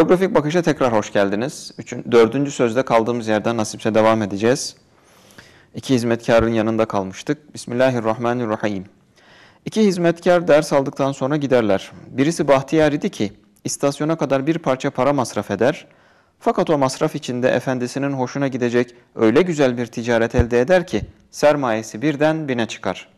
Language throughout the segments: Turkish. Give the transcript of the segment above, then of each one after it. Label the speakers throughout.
Speaker 1: Karografik bakışa tekrar hoş geldiniz. Üçün, dördüncü sözde kaldığımız yerden nasipse devam edeceğiz. İki hizmetkarın yanında kalmıştık. Bismillahirrahmanirrahim. İki hizmetkar ders aldıktan sonra giderler. Birisi bahtiyar idi ki istasyona kadar bir parça para masraf eder. Fakat o masraf içinde efendisinin hoşuna gidecek öyle güzel bir ticaret elde eder ki sermayesi birden bine çıkar.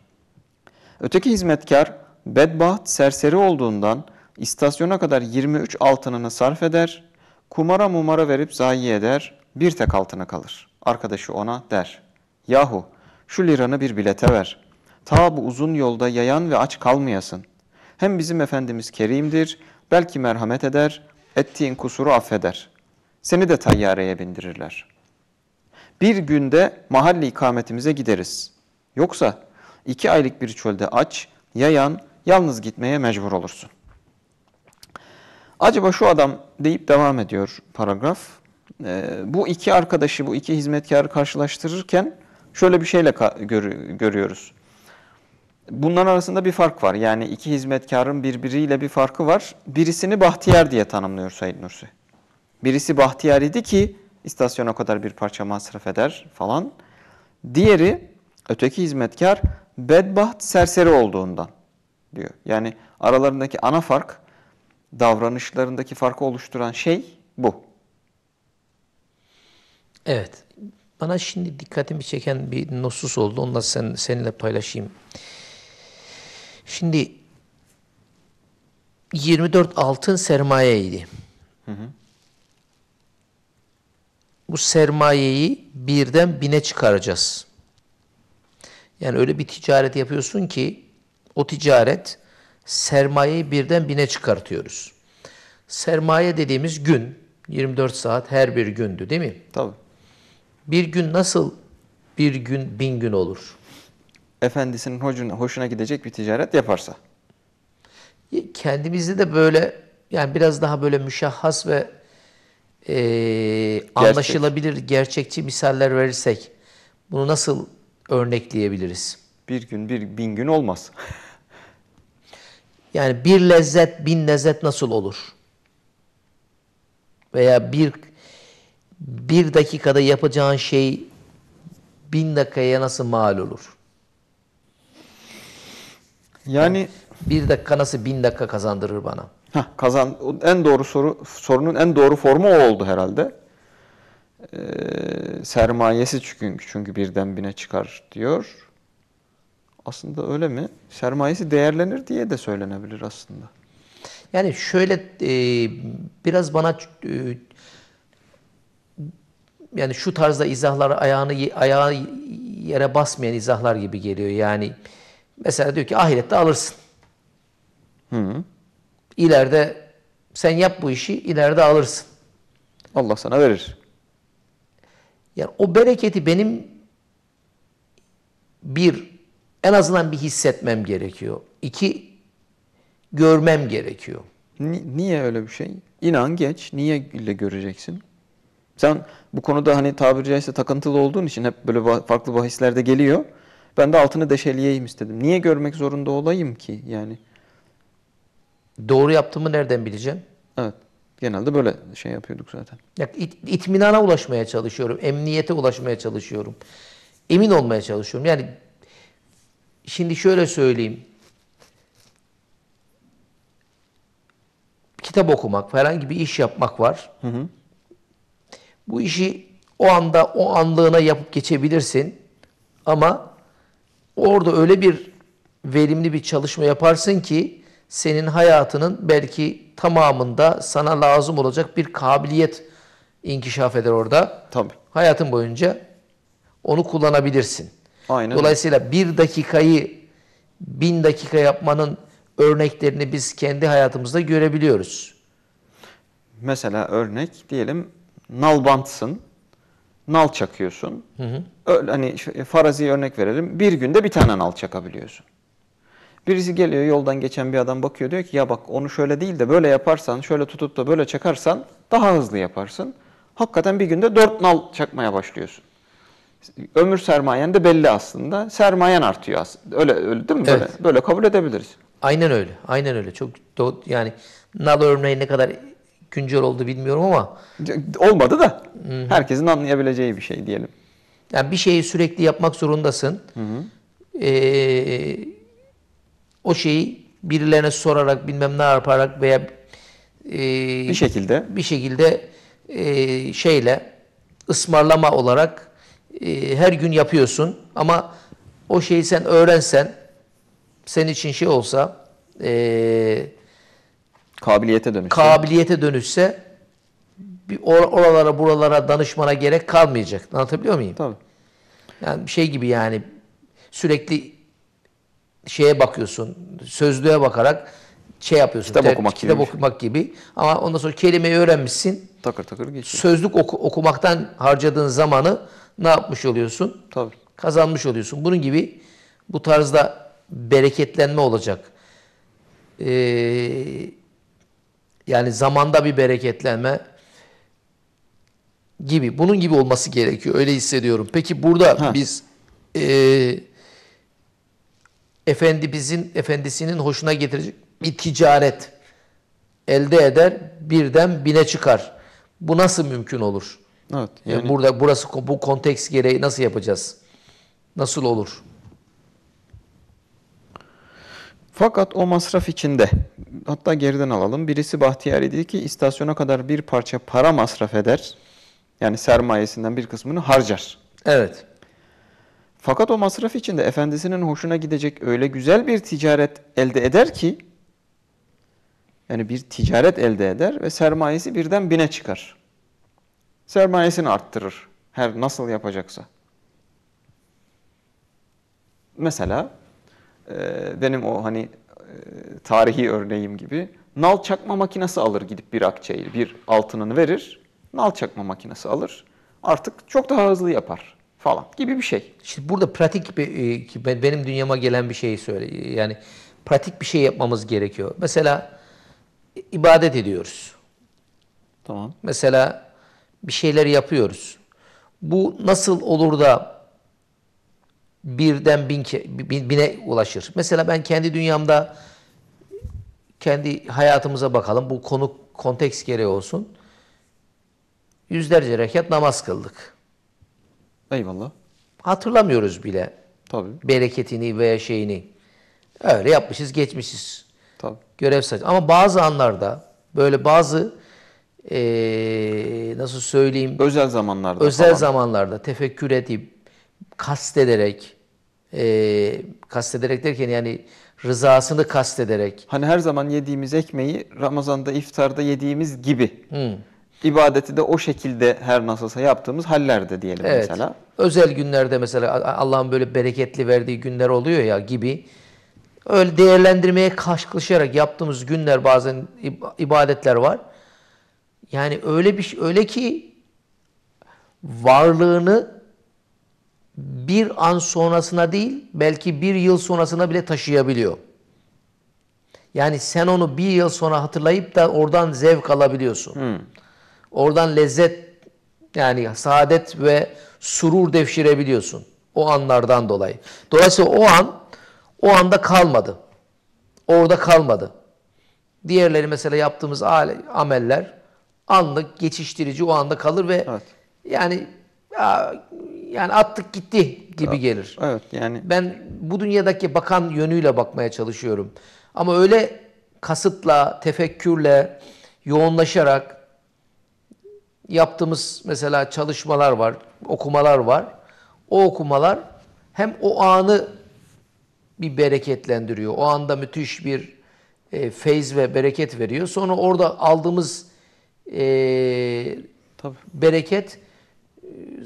Speaker 1: Öteki hizmetkar bedbaht serseri olduğundan İstasyona kadar 23 altınını sarf eder, kumara mumara verip zayi eder, bir tek altını kalır. Arkadaşı ona der, yahu şu liranı bir bilete ver. Ta bu uzun yolda yayan ve aç kalmayasın. Hem bizim Efendimiz Kerim'dir, belki merhamet eder, ettiğin kusuru affeder. Seni de tayyareye bindirirler. Bir günde mahalle ikametimize gideriz. Yoksa iki aylık bir çölde aç, yayan, yalnız gitmeye mecbur olursun. Acaba şu adam deyip devam ediyor paragraf. E, bu iki arkadaşı, bu iki hizmetkarı karşılaştırırken şöyle bir şeyle gör görüyoruz. Bunların arasında bir fark var. Yani iki hizmetkarın birbiriyle bir farkı var. Birisini bahtiyar diye tanımlıyor Said Nursi. Birisi bahtiyar idi ki istasyona kadar bir parça masraf eder falan. Diğeri öteki hizmetkar bedbaht serseri olduğundan diyor. Yani aralarındaki ana fark davranışlarındaki farkı oluşturan şey bu.
Speaker 2: Evet. Bana şimdi dikkatimi çeken bir nosus oldu. Onu da sen, seninle paylaşayım. Şimdi 24 altın sermayeydi. Hı hı. Bu sermayeyi birden bine çıkaracağız. Yani öyle bir ticaret yapıyorsun ki o ticaret sermayeyi birden bine çıkartıyoruz sermaye dediğimiz gün 24 saat her bir gündü değil mi? Tabii. Bir gün nasıl bir gün bin gün olur? Efendisinin hoşuna, hoşuna gidecek bir ticaret yaparsa. E, Kendimizi de böyle yani biraz daha böyle müşahhas ve e, Gerçek. anlaşılabilir gerçekçi misaller verirsek bunu nasıl örnekleyebiliriz? Bir gün bir bin gün olmaz. yani bir lezzet bin lezzet nasıl olur? veya bir bir dakikada yapacağın şey bin dakikaya nasıl mal olur? Yani bir dakika nasıl bin dakika kazandırır bana?
Speaker 1: Heh, kazan en doğru soru sorunun en doğru formu o oldu herhalde. Ee, sermayesi çünkü
Speaker 2: çünkü birden bine çıkar
Speaker 1: diyor. Aslında öyle mi? Sermayesi
Speaker 2: değerlenir diye de
Speaker 1: söylenebilir aslında.
Speaker 2: Yani şöyle e, biraz bana e, yani şu tarzda izahlar ayağını ayağı yere basmayan izahlar gibi geliyor. Yani mesela diyor ki ahirette alırsın. Hı hı. İleride sen yap bu işi ileride alırsın. Allah sana verir. Yani o bereketi benim bir en azından bir hissetmem gerekiyor. İki görmem gerekiyor. niye öyle bir şey? İnan geç.
Speaker 1: Niye ile göreceksin? Sen bu konuda hani tabiri caizse takıntılı olduğun için hep böyle farklı bahislerde geliyor. Ben de altını deşeleyeyim istedim. Niye görmek zorunda olayım ki
Speaker 2: yani? Doğru yaptığımı nereden bileceğim? Evet. Genelde böyle şey yapıyorduk zaten. Ya, it, itminana ulaşmaya çalışıyorum. Emniyete ulaşmaya çalışıyorum. Emin olmaya çalışıyorum. Yani şimdi şöyle söyleyeyim. kitap okumak, herhangi bir iş yapmak var. Hı hı. Bu işi o anda, o anlığına yapıp geçebilirsin. Ama orada öyle bir verimli bir çalışma yaparsın ki senin hayatının belki tamamında sana lazım olacak bir kabiliyet inkişaf eder orada. Tabii. Hayatın boyunca onu kullanabilirsin.
Speaker 1: Aynen. Dolayısıyla
Speaker 2: bir dakikayı bin dakika yapmanın örneklerini biz kendi hayatımızda görebiliyoruz. Mesela
Speaker 1: örnek diyelim nal nalbantsın, nal çakıyorsun. Hı hı. Öyle, hani e, farazi örnek verelim. Bir günde bir tane nal çakabiliyorsun. Birisi geliyor yoldan geçen bir adam bakıyor diyor ki ya bak onu şöyle değil de böyle yaparsan, şöyle tutup da böyle çakarsan daha hızlı yaparsın. Hakikaten bir günde dört nal çakmaya başlıyorsun.
Speaker 2: Ömür sermayen de belli aslında. Sermayen artıyor aslında. Öyle, öyle değil mi? Böyle, böyle kabul edebiliriz. Aynen öyle. Aynen öyle. Çok do- yani nal örneği ne kadar güncel oldu bilmiyorum ama olmadı da Hı-hı. herkesin anlayabileceği bir şey diyelim. Yani bir şeyi sürekli yapmak zorundasın. Ee, o şeyi birilerine sorarak bilmem ne yaparak veya e, bir şekilde bir şekilde e, şeyle ısmarlama olarak e, her gün yapıyorsun ama o şeyi sen öğrensen senin için şey olsa e,
Speaker 1: kabiliyete dönüşse,
Speaker 2: kabiliyete dönüşse or oralara buralara danışmana gerek kalmayacak. Anlatabiliyor muyum? Tabii. Yani şey gibi yani sürekli şeye bakıyorsun, sözlüğe bakarak şey yapıyorsun. Kitap ter, okumak, kitap gibi. Şey. okumak gibi. Ama ondan sonra kelimeyi öğrenmişsin. Takır takır geçiyor. Sözlük oku, okumaktan harcadığın zamanı ne yapmış oluyorsun? Tabii. Kazanmış oluyorsun. Bunun gibi bu tarzda bereketlenme olacak. Ee, yani zamanda bir bereketlenme gibi. Bunun gibi olması gerekiyor. Öyle hissediyorum. Peki burada ha. biz e, efendimizin efendisinin hoşuna getirecek bir ticaret elde eder birden bine çıkar. Bu nasıl mümkün olur? Evet. Yani. Burada burası bu konteks gereği nasıl yapacağız? Nasıl olur?
Speaker 1: Fakat o masraf içinde, hatta geriden alalım. Birisi Bahtiyari dedi ki istasyona kadar bir parça para masraf eder. Yani sermayesinden bir kısmını harcar. Evet. Fakat o masraf içinde efendisinin hoşuna gidecek öyle güzel bir ticaret elde eder ki, yani bir ticaret elde eder ve sermayesi birden bine çıkar. Sermayesini arttırır. Her nasıl yapacaksa. Mesela ee, benim o hani e, tarihi örneğim gibi nal çakma makinesi alır gidip bir akçeyi, bir altınını
Speaker 2: verir. Nal çakma makinesi alır. Artık çok daha hızlı yapar falan gibi bir şey. İşte burada pratik bir, e, benim dünyama gelen bir şeyi söyle. Yani pratik bir şey yapmamız gerekiyor. Mesela e, ibadet ediyoruz. Tamam. Mesela bir şeyler yapıyoruz. Bu nasıl olur da birden bin, bin, bine ulaşır. Mesela ben kendi dünyamda kendi hayatımıza bakalım. Bu konu konteks gereği olsun. Yüzlerce rekat namaz kıldık. Eyvallah. Hatırlamıyoruz bile. Tabii. Bereketini veya şeyini. Öyle yapmışız, geçmişiz. Tabii. Görev saç. Ama bazı anlarda böyle bazı ee, nasıl söyleyeyim? Özel zamanlarda. Özel falan. zamanlarda tefekkür edip kastederek e, kastederek derken yani rızasını
Speaker 1: kastederek. Hani her zaman yediğimiz ekmeği Ramazan'da iftarda yediğimiz gibi.
Speaker 2: Hmm. İbadeti de o şekilde her nasılsa yaptığımız hallerde diyelim evet. mesela. Özel günlerde mesela Allah'ın böyle bereketli verdiği günler oluyor ya gibi. Öyle değerlendirmeye kaşklaşarak yaptığımız günler bazen ibadetler var. Yani öyle bir öyle ki varlığını bir an sonrasına değil belki bir yıl sonrasına bile taşıyabiliyor. Yani sen onu bir yıl sonra hatırlayıp da oradan zevk alabiliyorsun. Hmm. Oradan lezzet yani saadet ve surur devşirebiliyorsun o anlardan dolayı. Dolayısıyla o an o anda kalmadı. Orada kalmadı. Diğerleri mesela yaptığımız ameller anlık geçiştirici o anda kalır ve evet. yani ya, yani attık gitti gibi gelir. Evet yani. Ben bu dünyadaki bakan yönüyle bakmaya çalışıyorum. Ama öyle kasıtla, tefekkürle, yoğunlaşarak yaptığımız mesela çalışmalar var, okumalar var. O okumalar hem o anı bir bereketlendiriyor. O anda müthiş bir e, feyz ve bereket veriyor. Sonra orada aldığımız e, Tabii. bereket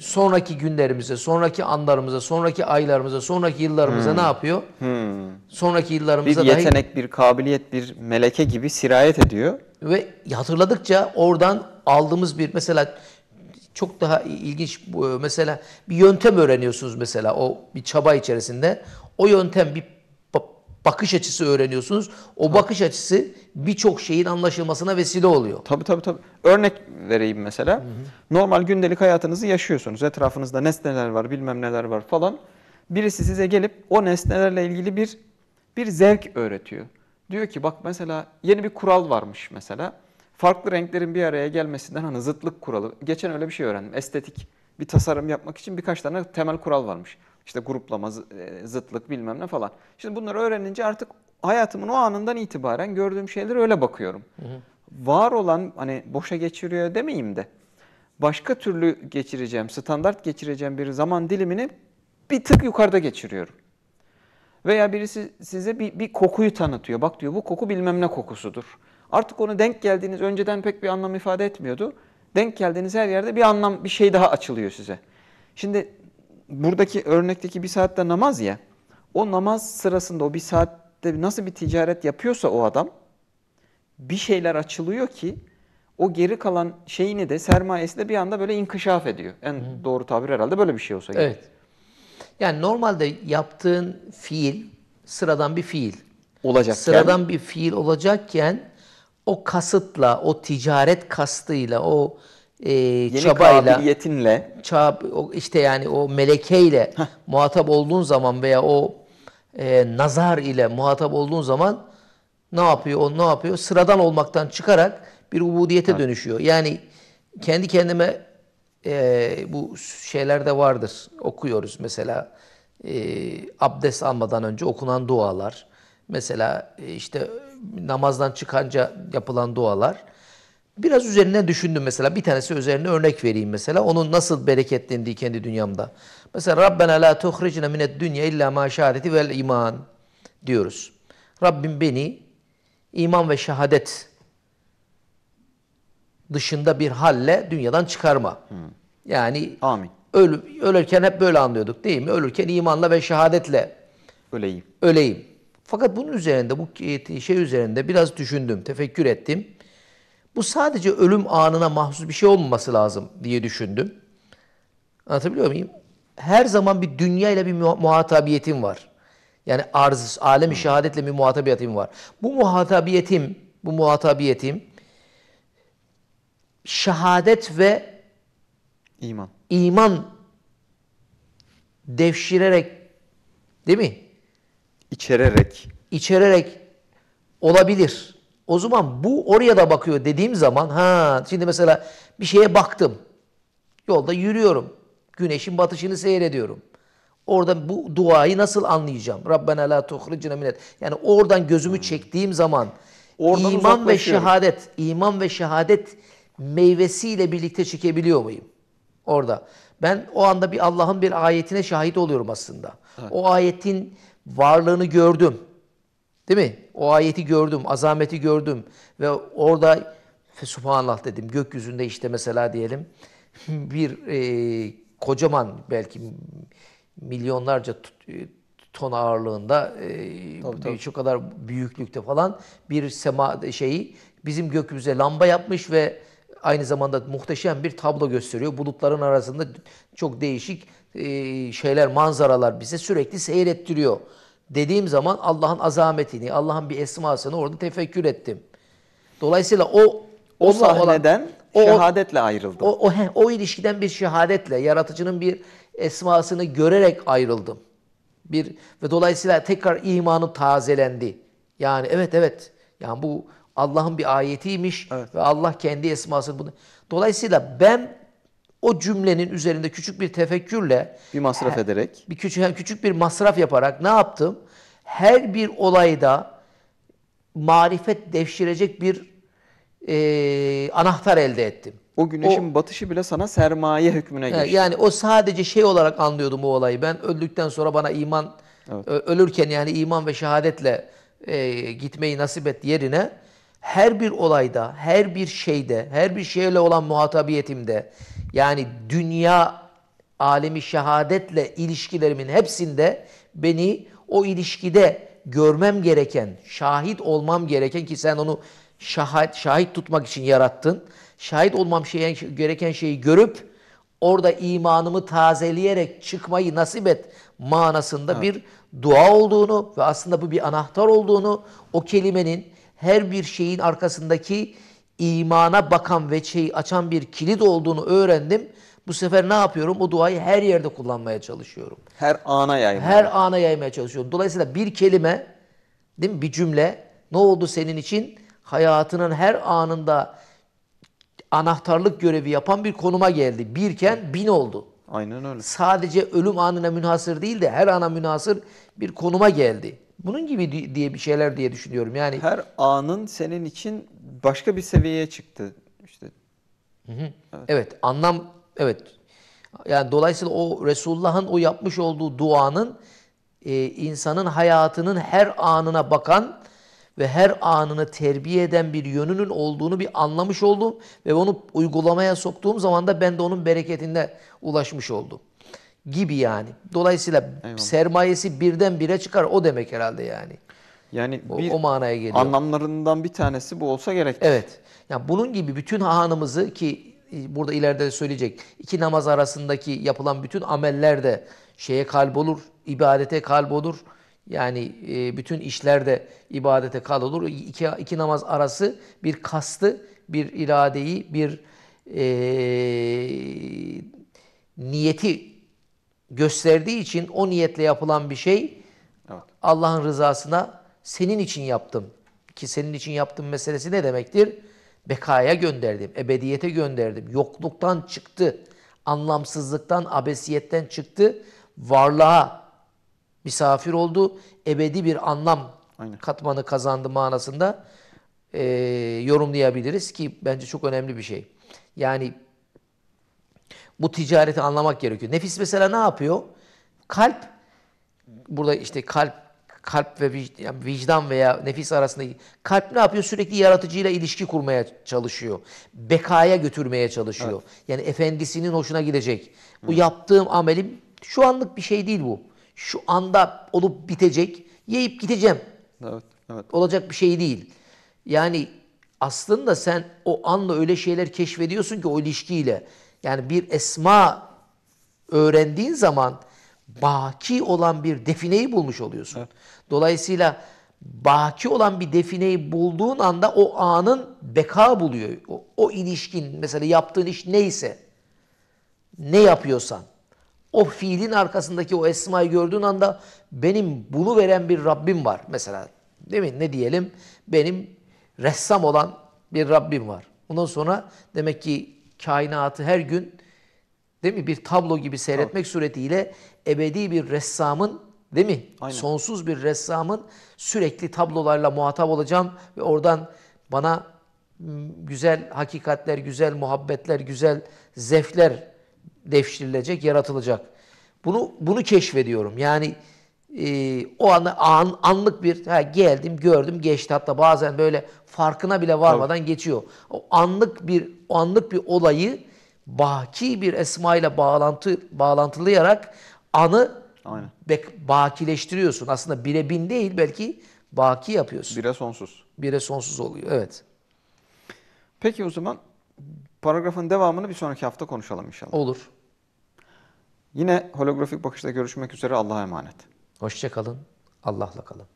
Speaker 2: sonraki günlerimize, sonraki anlarımıza, sonraki aylarımıza, sonraki yıllarımıza hmm. ne yapıyor?
Speaker 1: Hmm. Sonraki yıllarımıza bir yetenek, dahi... bir kabiliyet, bir meleke gibi sirayet ediyor.
Speaker 2: Ve hatırladıkça oradan aldığımız bir mesela çok daha ilginç mesela bir yöntem öğreniyorsunuz mesela o bir çaba içerisinde. O yöntem bir bakış açısı öğreniyorsunuz. O bakış açısı birçok şeyin anlaşılmasına vesile oluyor. Tabii tabii tabii. Örnek
Speaker 1: vereyim mesela. Hı hı. Normal gündelik hayatınızı yaşıyorsunuz. Etrafınızda nesneler var, bilmem neler var falan. Birisi size gelip o nesnelerle ilgili bir bir zevk öğretiyor. Diyor ki bak mesela yeni bir kural varmış mesela. Farklı renklerin bir araya gelmesinden hani zıtlık kuralı. Geçen öyle bir şey öğrendim. Estetik bir tasarım yapmak için birkaç tane temel kural varmış. İşte gruplama, e, zıtlık bilmem ne falan. Şimdi bunları öğrenince artık hayatımın o anından itibaren gördüğüm şeylere öyle bakıyorum. Hı hı. Var olan hani boşa geçiriyor demeyeyim de başka türlü geçireceğim, standart geçireceğim bir zaman dilimini bir tık yukarıda geçiriyorum. Veya birisi size bir, bir kokuyu tanıtıyor. Bak diyor bu koku bilmem ne kokusudur. Artık onu denk geldiğiniz önceden pek bir anlam ifade etmiyordu. Denk geldiğiniz her yerde bir anlam, bir şey daha açılıyor size. Şimdi buradaki örnekteki bir saatte namaz ya, o namaz sırasında o bir saatte nasıl bir ticaret yapıyorsa o adam, bir şeyler açılıyor ki o geri kalan şeyini de sermayesi de bir anda böyle inkişaf ediyor. En Hı. doğru tabir herhalde böyle bir şey olsa. Evet.
Speaker 2: Yani normalde yaptığın fiil sıradan bir fiil. Olacak. Sıradan bir fiil olacakken o kasıtla, o ticaret kastıyla, o e, Yeni çabayla,
Speaker 1: kabiliyetinle,
Speaker 2: çab, işte yani o melekeyle Heh. muhatap olduğun zaman veya o e, nazar ile muhatap olduğun zaman ne yapıyor? O ne yapıyor? Sıradan olmaktan çıkarak bir ubudiyete ha. dönüşüyor. Yani kendi kendime e, bu şeyler de vardır. Okuyoruz mesela e, abdest almadan önce okunan dualar. Mesela e, işte namazdan çıkanca yapılan dualar. Biraz üzerine düşündüm mesela. Bir tanesi üzerine örnek vereyim mesela. Onun nasıl bereketlendiği kendi dünyamda. Mesela Rabbena la tuhricne Minet dünya illa ma vel iman diyoruz. Rabbim beni iman ve şehadet dışında bir halle dünyadan çıkarma. Hmm. Yani Amin. Ölüm, ölürken hep böyle anlıyorduk değil mi? Ölürken imanla ve şehadetle öleyim. Öleyim. Fakat bunun üzerinde bu şey üzerinde biraz düşündüm, tefekkür ettim. Bu sadece ölüm anına mahsus bir şey olmaması lazım diye düşündüm. Anlatabiliyor muyum? Her zaman bir dünya ile bir muhatabiyetim var. Yani arz, alemi şehadetle bir muhatabiyetim var. Bu muhatabiyetim, bu muhatabiyetim şehadet ve iman. İman devşirerek değil mi?
Speaker 1: İçererek.
Speaker 2: İçererek olabilir. O zaman bu oraya da bakıyor dediğim zaman ha şimdi mesela bir şeye baktım. Yolda yürüyorum. Güneşin batışını seyrediyorum. Orada bu duayı nasıl anlayacağım? Rabbena la tuhricna minet. Yani oradan gözümü hmm. çektiğim zaman Oradan iman ve şehadet, iman ve şehadet meyvesiyle birlikte çekebiliyor muyum? Orada. Ben o anda bir Allah'ın bir ayetine şahit oluyorum aslında. Evet. O ayetin varlığını gördüm. Değil mi? O ayeti gördüm, azameti gördüm ve orada Subhanallah dedim. Gökyüzünde işte mesela diyelim bir e, kocaman belki milyonlarca e, ton ağırlığında e, şu kadar büyüklükte falan bir sema şeyi bizim gökyüzüne lamba yapmış ve aynı zamanda muhteşem bir tablo gösteriyor. Bulutların arasında çok değişik e, şeyler, manzaralar bize sürekli seyrettiriyor dediğim zaman Allah'ın azametini, Allah'ın bir esmasını orada tefekkür ettim. Dolayısıyla o o, o sahneden olan, şehadetle ayrıldım. O, o, heh, o ilişkiden bir şehadetle, yaratıcının bir esmasını görerek ayrıldım. Bir ve dolayısıyla tekrar imanı tazelendi. Yani evet evet. Yani bu Allah'ın bir ayetiymiş evet. ve Allah kendi esmasını bunu. Dolayısıyla ben o cümlenin üzerinde küçük bir tefekkürle bir masraf ederek bir küçük küçük bir masraf yaparak ne yaptım? Her bir olayda marifet devşirecek bir e, anahtar elde ettim. O güneşin o, batışı bile sana sermaye hükmüne geçti. Yani o sadece şey olarak anlıyordum o olayı. Ben öldükten sonra bana iman evet. ölürken yani iman ve şehadetle e, gitmeyi nasip et yerine her bir olayda, her bir şeyde, her bir şeyle olan muhatabiyetimde yani dünya alemi şehadetle ilişkilerimin hepsinde beni o ilişkide görmem gereken, şahit olmam gereken ki sen onu şahit, şahit tutmak için yarattın. Şahit olmam şeye, gereken şeyi görüp orada imanımı tazeleyerek çıkmayı nasip et manasında evet. bir dua olduğunu ve aslında bu bir anahtar olduğunu o kelimenin her bir şeyin arkasındaki imana bakan veçeyi açan bir kilit olduğunu öğrendim. Bu sefer ne yapıyorum? O duayı her yerde kullanmaya çalışıyorum.
Speaker 1: Her ana yaymaya. Her
Speaker 2: ana yaymaya çalışıyorum. Dolayısıyla bir kelime, değil mi? Bir cümle ne oldu senin için? Hayatının her anında anahtarlık görevi yapan bir konuma geldi. Birken bin oldu. Aynen öyle. Sadece ölüm anına münhasır değil de her ana münhasır bir konuma geldi. Bunun gibi diye bir şeyler diye düşünüyorum. Yani her anın senin için başka bir seviyeye çıktı işte. Hı hı. Evet. evet, anlam evet. Yani dolayısıyla o Resulullah'ın o yapmış olduğu duanın e, insanın hayatının her anına bakan ve her anını terbiye eden bir yönünün olduğunu bir anlamış oldum ve onu uygulamaya soktuğum zaman da ben de onun bereketinde ulaşmış oldum gibi yani. Dolayısıyla Eyvallah. sermayesi birden bire çıkar o demek herhalde yani. Yani o, bir o, manaya geliyor. Anlamlarından bir tanesi bu olsa gerek. Evet. Yani bunun gibi bütün hanımızı ki e, burada ileride söyleyecek iki namaz arasındaki yapılan bütün ameller de şeye kalp olur, ibadete kalp olur. Yani e, bütün işler de ibadete kal olur. İki, iki namaz arası bir kastı, bir iradeyi, bir e, niyeti gösterdiği için o niyetle yapılan bir şey evet. Allah'ın rızasına senin için yaptım. Ki senin için yaptım meselesi ne demektir? Bekaya gönderdim, ebediyete gönderdim. Yokluktan çıktı, anlamsızlıktan, abesiyetten çıktı. Varlığa misafir oldu. Ebedi bir anlam Aynen. katmanı kazandı manasında e, yorumlayabiliriz ki bence çok önemli bir şey. Yani bu ticareti anlamak gerekiyor. Nefis mesela ne yapıyor? Kalp, burada işte kalp kalp ve vicdan veya nefis arasındaki kalp ne yapıyor? Sürekli yaratıcıyla ilişki kurmaya çalışıyor. Bekaya götürmeye çalışıyor. Evet. Yani efendisinin hoşuna gidecek. Bu evet. yaptığım amelim şu anlık bir şey değil bu. Şu anda olup bitecek. Yiyip gideceğim. Evet, evet. Olacak bir şey değil. Yani aslında sen o anla öyle şeyler keşfediyorsun ki o ilişkiyle. Yani bir esma öğrendiğin zaman baki olan bir defineyi bulmuş oluyorsun. Evet. Dolayısıyla baki olan bir defineyi bulduğun anda o anın beka buluyor. O, o ilişkin mesela yaptığın iş neyse ne yapıyorsan o fiilin arkasındaki o esmayı gördüğün anda benim bunu veren bir Rabbim var mesela. Değil mi? Ne diyelim? Benim ressam olan bir Rabbim var. Ondan sonra demek ki kainatı her gün değil mi bir tablo gibi seyretmek evet. suretiyle ebedi bir ressamın değil mi? Aynen. Sonsuz bir ressamın sürekli tablolarla muhatap olacağım ve oradan bana güzel hakikatler, güzel muhabbetler, güzel zevkler devşirilecek, yaratılacak. Bunu bunu keşfediyorum. Yani e, o anı an, anlık bir ha, geldim gördüm geçti hatta bazen böyle farkına bile varmadan Tabii. geçiyor. O anlık bir o anlık bir olayı baki bir esma ile bağlantı bağlantılayarak anı Aynen. bakileştiriyorsun. Aslında bire bin değil belki baki yapıyorsun. Bire sonsuz. Bire sonsuz oluyor evet. Peki o zaman paragrafın
Speaker 1: devamını bir sonraki hafta konuşalım inşallah. Olur. Yine holografik bakışta görüşmek üzere Allah'a emanet. Hoşçakalın, Allah'la kalın.